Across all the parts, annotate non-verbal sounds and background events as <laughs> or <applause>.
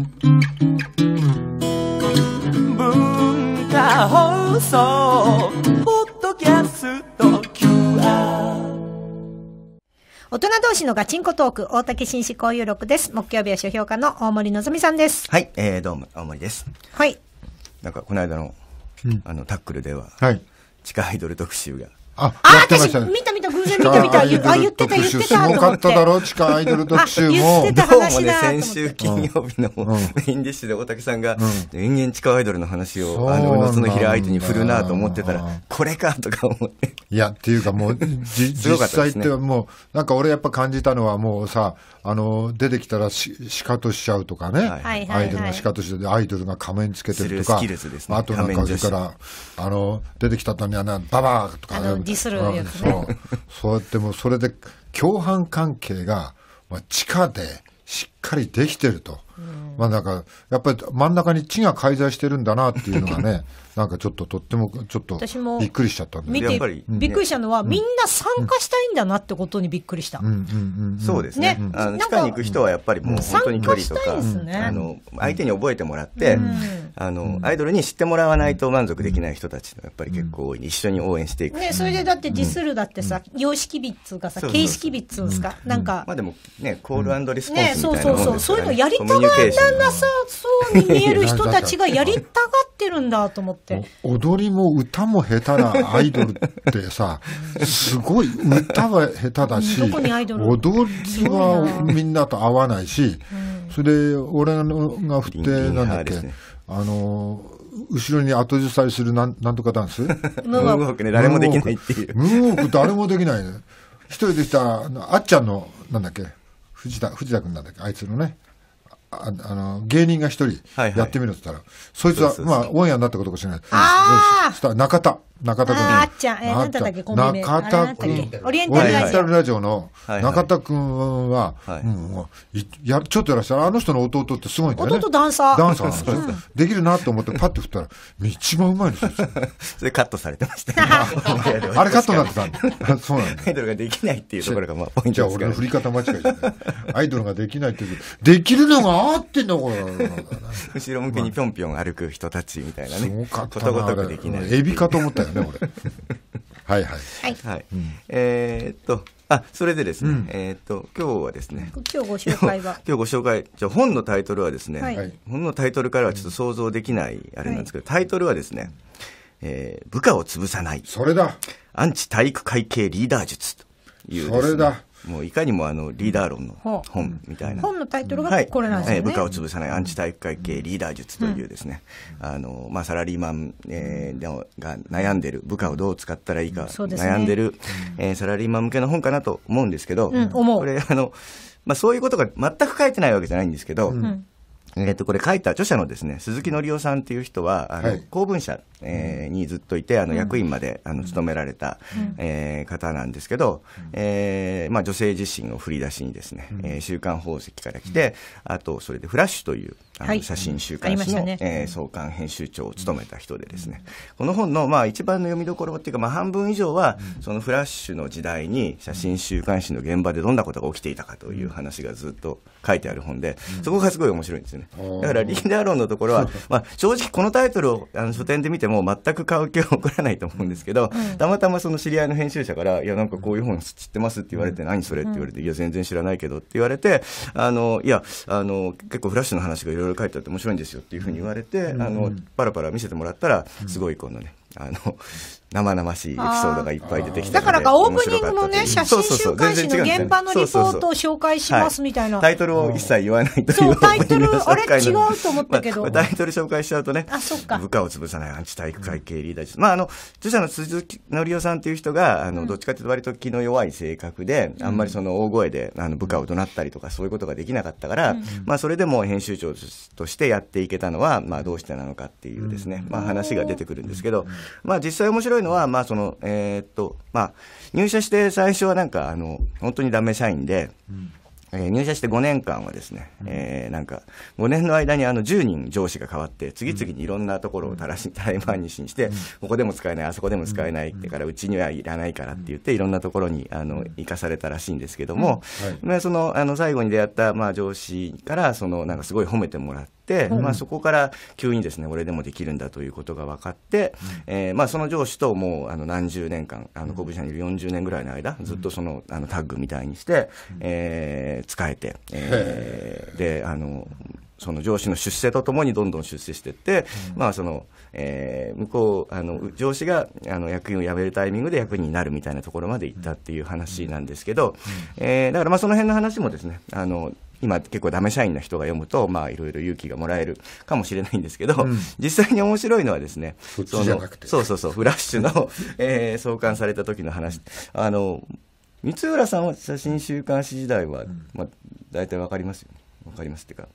文化放送ポッドキャスト QR 大人同士のガチンコトーク、大竹紳士交友録です。木曜日は書評家の大森のぞみさんです。はい、えー、どうも、大森です。はい。なんか、この間の、うん、あの、タックルでは、はい。地下アイドル特集が。あ、あ、私、見た見たの偶然見てみたい。あ、言ってた、言ってた。すごかっただろ、地下アイドル特集も。どうもね、先週金曜日のメインディッシュで大竹さんが、延々地下アイドルの話を、あの、のの平相手に振るなと思ってたら、これかとか思って。いや、っていうかもう、<laughs> 実際ってもう、なんか俺やっぱ感じたのはもうさ、あの、出てきたらシカとしちゃうとかね。アイドルがシカしてアイドルが仮面つけてるとか。あとなんか、それから、あの、出てきたとにはな、ババアとか。ディスるやつね。そうやってもうそれで共犯関係が、まあ、地下でしかりできてると。まあなんか、やっぱり真ん中に地が介在してるんだなっていうのがね、<laughs> なんかちょっととっても、ちょっとびっくりしちゃったんで、ね、見て、びっくりしたのは、みんな参加したいんだなってことにびっくりした。そうですね。ね地下に行く人はやっぱりもう本当に距離とか、ね、あの相手に覚えてもらって、うん、あの、アイドルに知ってもらわないと満足できない人たちのやっぱり結構多い、一緒に応援していく。ね、それでだってディスるだってさ、様式美っつうかさ、形式美っつうんですか、なんか。まあでもね、コールリスポンスみたいなそうそう、そういうのやりたがらなさそうに見える人たちがやりたがってるんだと思って。<laughs> 踊りも歌も下手なアイドルってさ、すごい、歌は下手だし、踊りはみんなと合わないし、それで、俺が振って、なんだっけ、あの、後ろに後ずさりするなんなんとかダンスムーンウォークね、誰もできないっていう。ムーンウォーク誰もできないね。一人でしたあっちゃんの、なんだっけ藤田、藤田君なんだっけ、あいつのね、ああの芸人が一人やってみろって言ったら、はいはい、そいつは、まあ、オンエアになったことかもしれない。たら中田。中田君。あっちゃん、えなんだっけ、コンビ名。中田君。オリエンタルラジオの中田君は、はいうん、やちょっとやらしたら、あの人の弟ってすごいんだよね。弟ダンサー。ダンサーなんですよ。<laughs> できるなと思って、パッて振ったら、一番うまいんですよ。<laughs> それカットされてました <laughs> あれカットになってたんだ。そうなんだ。アイドルができないっていうところが、まあ、ポイントですじゃあ、俺の振り方間違いじゃない。アイドルができないっていう、できるのが合ってんだ、これ。後ろ向きにぴょんぴょん歩く人たちみたいなね。すごかった。ことごとくできない。エビかと思ったよ。よね、俺。はいはい。はい。はい、えー、っと、あ、それでですね、うん、えー、っと、今日はですね。今日ご紹介は。今日ご紹介、じゃ本のタイトルはですね、はい、本のタイトルからはちょっと想像できないあれなんですけど、タイトルはですね、えー、部下を潰さない。それだ。アンチ体育会系リーダー術という、ね、それだ。もういかにもあのリーダー論の本みたいな、本のタイトルがこれなんですね、はい、部下を潰さないアンチ体育会系リーダー術というですね、あのまあ、サラリーマン、えー、が悩んでる部下をどう使ったらいいか悩んでる、えー、サラリーマン向けの本かなと思うんですけど、これあのまあ、そういうことが全く書いてないわけじゃないんですけど、うん、えっとこれ書いた著者のですね鈴木紀夫さんっていう人はあの、公文社、えにずっといてあの役員まで、あの勤められた、え方なんですけど、えまあ、女性自身を振り出しにですね、え週刊宝石から来て、あとそれで「フラッシュ」というあの写真週刊誌の、え創刊編集長を務めた人でですね、この本の、まあ、一番の読みどころっていうか、まあ、半分以上は、その「フラッシュ」の時代に写真週刊誌の現場でどんなことが起きていたかという話がずっと。書いてある本で、そこがすごい面白いんですよね。だからリーダーロンのところは、<laughs> まあ、正直このタイトルをあの書店で見ても全く買う気は起こらないと思うんですけど、たまたまその知り合いの編集者から「いやなんかこういう本知ってます」って言われて「何それ?」って言われて「いや全然知らないけど」って言われて「あのいやあの結構フラッシュの話がいろいろ書いてあって面白いんですよ」っていうふうに言われて、あのパラパラ見せてもらったらすごいこのねあの生々しいエピソードがいっぱい出てきただからかオープニングのね、写真週刊誌の現場のリポートを紹介しますみたいな。タイトルを一切言わないといそう、タイトル、あれ違うと思ったけど。タイトル紹介しちゃうとね、あ、そっか。部下を潰さないアンチ体育会系リーダーです。まあ、あの、著者の鈴木のりおさんという人が、あの、どっちかというと割と気の弱い性格で、あんまりその大声で、あの、部下を怒鳴ったりとかそういうことができなかったから、まあ、それでも編集長としてやっていけたのは、まあ、どうしてなのかっていうですね、まあ、話が出てくるんですけど、まあ、実際面白いいのは、まあ、その、えー、っと、まあ、入社して最初はなんか、あの、本当にダメ社員で、うんえー、入社して5年間はですね、えー、なんか、5年の間にあの10人上司が変わって、次々にいろんなところをたらし、たらにしにして、ここでも使えない、あそこでも使えないってから、うちにはいらないからって言って、いろんなところに、あの、生かされたらしいんですけども、まあ、その、あの、最後に出会った、まあ、上司から、その、なんかすごい褒めてもらって、、うん、まあ、そこから急にですね俺でもできるんだということが分かって、うん、えー、まあ、その上司ともうあの何十年間あの小武社にいる40年ぐらいの間ずっとそのあのタッグみたいにして、うん、えー、使えて、えー、であのその上司の出世とともにどんどん出世していって、うん、まあその、えー、向こうあの上司があの役員を辞めるタイミングで役員になるみたいなところまで行ったっていう話なんですけど、うん、えー、だからまあその辺の話もですねあの今結構ダメ社員の人が読むと、まあいろいろ勇気がもらえるかもしれないんですけど、うん、実際に面白いのはですね、そそうそうそう、フラッシュの、<laughs> えー、創刊された時の話、あの、三浦さんは写真週刊誌時代は、うん、まあ大体わかりますよね。わかりますっていうか。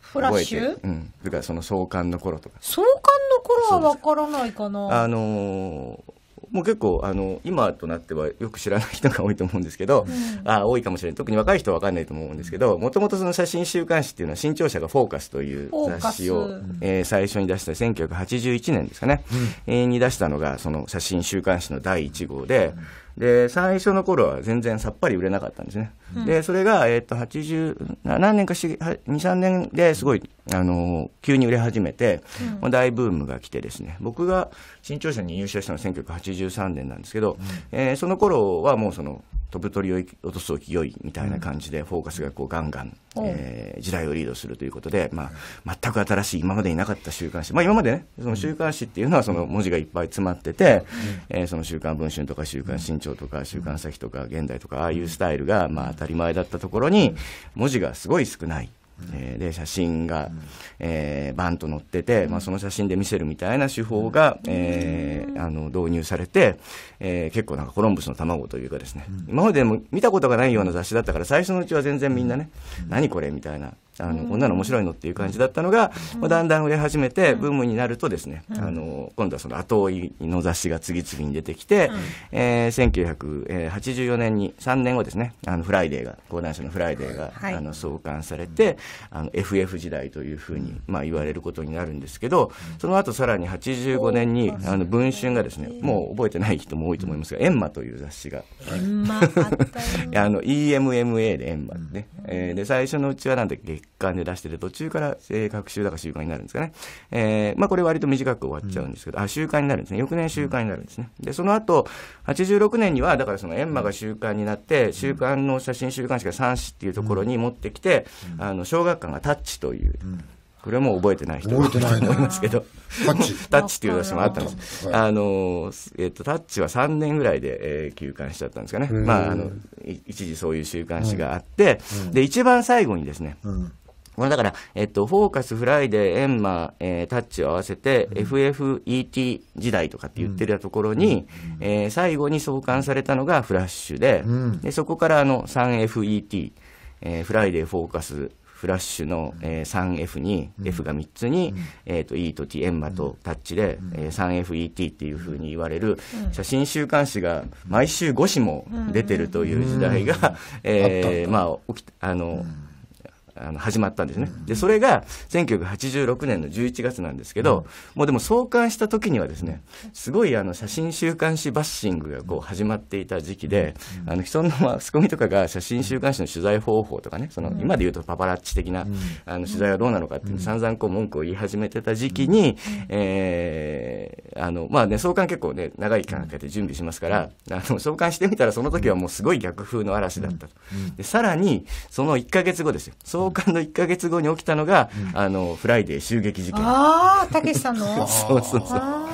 フラッシュうん。だからその創刊の頃とか。創刊の頃はわからないかな。あのーもう結構あの今となってはよく知らない人が多いと思うんですけど、うん、あ多いかもしれない特に若い人は分かんないと思うんですけどもともとその写真週刊誌っていうのは新潮社が「フォーカス」という雑誌を、えー、最初に出した1981年ですかね、うん、に出したのがその写真週刊誌の第1号で。うんで、最初の頃は全然さっぱり売れなかったんですね。うん、で、それが、えっ、ー、と、80、何年かし、2、3年ですごい、あの、急に売れ始めて、うん、大ブームが来てですね、僕が新潮社に入社したのは1983年なんですけど、うん、えー、その頃はもうその、飛ぶ鳥を落とす勢いみたいな感じで、フォーカスがこうガンガン、えー、時代をリードするということで、まあ、全く新しい、今までになかった週刊誌、まあ、今までね、その週刊誌っていうのは、その文字がいっぱい詰まってて、うん、えー、その週刊文春とか、週刊新潮とか、週刊朝日とか、現代とか、ああいうスタイルが、まあ、当たり前だったところに、文字がすごい少ない。えで写真が、えー、バンと載ってて、まあ、その写真で見せるみたいな手法が、えー、あの導入されて、えー、結構なんかコロンブスの卵というかですね、うん、今までも見たことがないような雑誌だったから最初のうちは全然みんなね、うん、何これみたいなあの、こんなの面白いのっていう感じだったのが、まあ、だんだん売れ始めて、ブームになるとですね、あの、今度はその後追いの雑誌が次々に出てきて、うん、えー、1984年に、3年後ですね、あの、フライデーが、講談社のフライデーが、はい、あの、創刊されて、あの、FF 時代というふうに、まあ、言われることになるんですけど、その後さらに85年に、あの、文春がですね、もう覚えてない人も多いと思いますが、エンマという雑誌が。エンマあ <laughs> の、EMMA でエンマね。えー、で、最初のうちはなんだっけ、一巻で出してて、途中から、えー、各週だから習慣になるんですかね。えー、まあこれ割と短く終わっちゃうんですけど、うん、あ、習慣になるんですね。翌年習慣になるんですね。で、その後、86年には、だからその閻魔が習慣になって、習慣の写真習慣誌が三誌っていうところに持ってきて、あの、小学館がタッチという、これはもう覚えてない人覚えてないと思いますけど、タッチ。<laughs> タッチっていう雑誌もあったんです。あの、えっ、と、タッチは3年ぐらいで、えー、休刊しちゃったんですかね。まあ、あの、一時そういう週刊誌があって、で、一番最後にですね、これだから、えっと、フォーカス、フライデー、エンマ、えー、タッチを合わせて、うん、FFET 時代とかって言ってるところに、うん、えー、最後に創刊されたのがフラッシュで、うん、でそこからあの 3FET、えー、フライデー、フォーカス、フラッシュの、え 3F に、F が3つに、えっと E と T、エンマとタッチで、えー、3FET っていうふうに言われる写真週刊誌が毎週5誌も出てるという時代が、えまあ、起きあの、あの始まったんですね。で、それが1986年の11月なんですけど、もうでも創刊した時にはですね、すごいあの写真週刊誌バッシングがこう始まっていた時期で、あの人のマスコミとかが写真週刊誌の取材方法とかね、その今で言うとパパラッチ的なあの取材はどうなのかって散々こう文句を言い始めてた時期に、えー、あの、まあね、創刊結構ね、長い期間かけて準備しますから、あの、創刊してみたらその時はもうすごい逆風の嵐だったと。で、さらに、その1ヶ月後ですよ。暴漢の1か月後に起きたのが、うん、あのフライデー襲撃事件ああたけしさんの <laughs> そうそうそうあ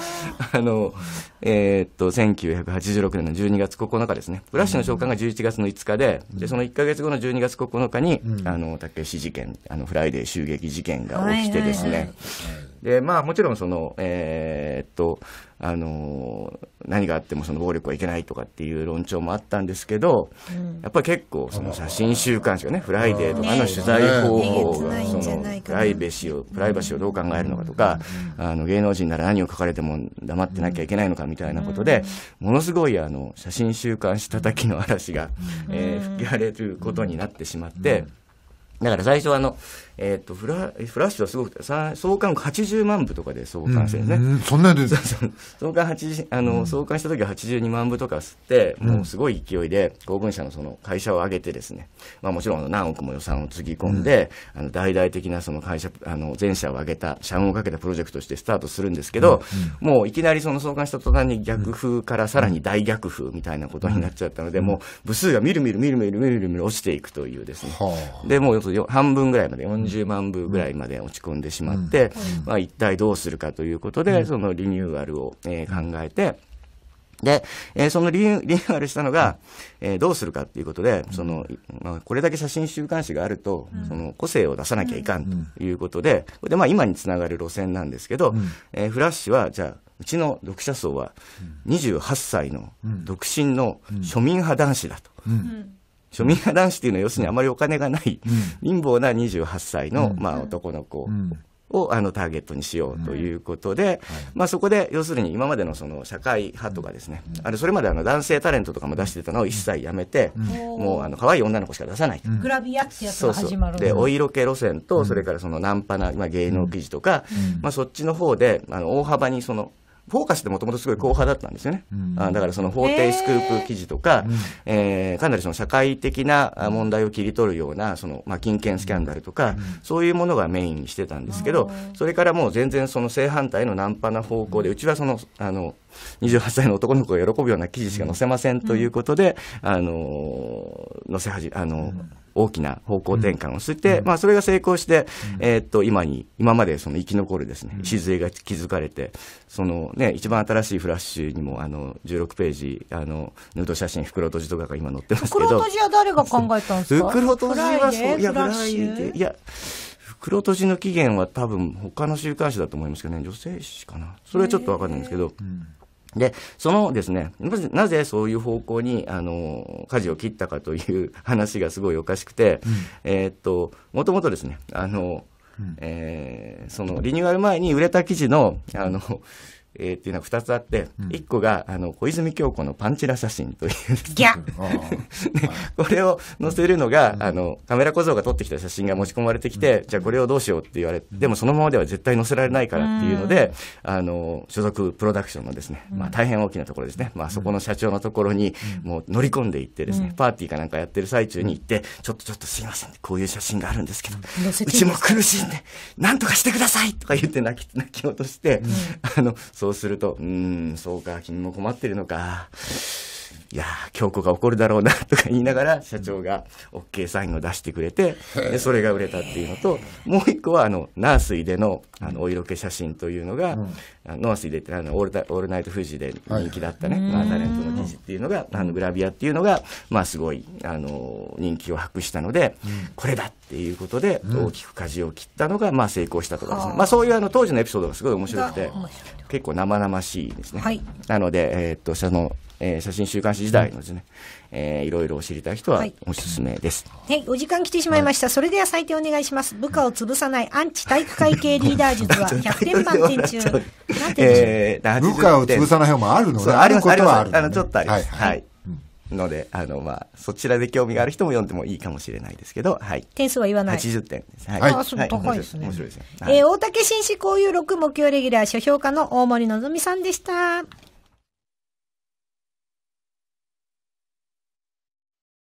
のえー、っと、1986年の12月9日ですね。ブラッシュの召喚が11月の5日で、うん、で、その1か月後の12月9日に、うん、あの、竹志事件、あの、フライデー襲撃事件が起きてですね。はいはいはい、で、まあ、もちろんその、えー、っと、あの、何があってもその暴力はいけないとかっていう論調もあったんですけど、うん、やっぱり結構その写真週刊誌がね、フライデーとかの取材方法が、その、プライベシーを、プライバシーをどう考えるのかとか、あの、芸能人なら何を書かれても黙ってなきゃいけないのかみたいなことで、ものすごいあの写真週刊したたきの嵐が、えー、吹き荒れることになってしまって、だから最初はあの、えー、っとフラ、フラッシュはすごく、創刊80万部とかで創刊してるんですね。うん、そんなで <laughs> 創刊あの、創刊した時は82万部とか吸って、もうすごい勢いで、公文社のその会社を挙げてですね、まあもちろん何億も予算をつぎ込んで、あの、大々的なその会社、あの、全社を挙げた、社運をかけたプロジェクトとしてスタートするんですけど、もういきなりその創刊した途端に逆風からさらに大逆風みたいなことになっちゃったので、もう部数がみるみるみるみるみるみる落ちていくというですね。で、もう半分ぐらいまで40 10万部ぐらいまで落ち込んでしまって、まあ、一体どうするかということで、そのリニューアルを、えー、考えて、で、えー、そのリニュー <laughs> アルしたのが、えー、どうするかっていうことで、その、まあ、これだけ写真週刊誌があると、その個性を出さなきゃいかんということで、で、まあ今につながる路線なんですけど、えー、フラッシュは、じゃあ、うちの読者層は28歳の独身の庶民派男子だと。うん庶民派男子っていうのは要するにあまりお金がない、貧乏な28歳の、まあ、男の子をあのターゲットにしようということで、まあ、そこで要するに今までのその社会派とかですね、あそれまであの男性タレントとかも出してたのを一切やめて、もうあの可愛い女の子しか出さない、グラビアってやつが始まるそうそうでお色気路線とそれからそのナンパな、まあ、芸能記事とか、まあ、そっちの方であの大幅にそのフォーカスってもともとすごい後派だったんですよね。あだからその法廷スクープ記事とか、えー、かなりその社会的な問題を切り取るような、その、まあ、金券スキャンダルとか、そういうものがメインにしてたんですけど、それからもう全然その正反対のナンパな方向で、うちはその、あの、28歳の男の子が喜ぶような記事しか載せませんということで、あの、載せはじ、あの、大きな方向転換をして、うん、まあ、それが成功して、うん、えー、っと、今に、今までその生き残るですね、礎が築かれて、そのね、一番新しいフラッシュにも、あの、16ページ、あの、ヌード写真、袋閉じとかが今載ってますけど。袋閉じは誰が考えたんですか袋閉じはそう、いや、フラッで、いや、袋閉じの起源は多分他の週刊誌だと思いますけどね、女性誌かな。それはちょっとわかんないんですけど、うん、で、そのですね、なぜそういう方向に、あの、舵を切ったかという <laughs> 話がすごいおかしくて、うん、えっと、もともとですね、あの、うん、えー、そのリニューアル前に売れた記事の、あの、えー、っていうのは2つあって、うん、1個があの小泉京子のパンチラ写真というギャ <laughs> これを載せるのが、あのカメラ小僧が撮ってきた写真が持ち込まれてきて、じゃあこれをどうしようって言われて、でもそのままでは絶対載せられないからっていうので、あの所属プロダクションのですね、まあ、大変大きなところですね、まあ、そこの社長のところにもう乗り込んでいってですね、パーティーかなんかやってる最中に行って、ちょっとちょっとすいません、こういう写真があるんですけど、うちも苦しいんで、なんとかしてくださいとか言って泣き泣き落として、あのそうそうすると、うーん、そうか、君も困ってるのか。いやー、京子が怒るだろうなとか言いながら、社長が OK サインを出してくれて、でそれが売れたっていうのと、もう一個は、あの、ナースイでのあのお色気写真というのが、うん、ノースイでってあのオールオールナイト富士で人気だったね、はい、まあ、タレントの記事っていうのが、あのグラビアっていうのが、まあ、すごい、あの、人気を博したので、うん、これだっていうことで、大きく舵を切ったのが、まあ、成功したとかですね、うん、まあ、そういうあの当時のエピソードがすごい面白くて、結構生々しいですね。はい、なので、えー、っと、その、えー、写真週刊誌時代のですね、えー、いろいろ知りたい人はおすすめです。はい、お時間来てしまいました。それでは採点お願いします。部下を潰さないアンチ体育会系リーダー術は100 <laughs> 点満点中。えー、部下を潰さない方もあるのね。あることはある、ね、あの、ちょっとあります。はい、はいので、あの、まあ、そちらで興味がある人も読んでもいいかもしれないですけど、はい。点数は言わない。80点です。はい。あ、すごい高いですね。面白いですね。えー、大竹紳士交友録木曜レギュラー書評家の大森のぞみさんでした。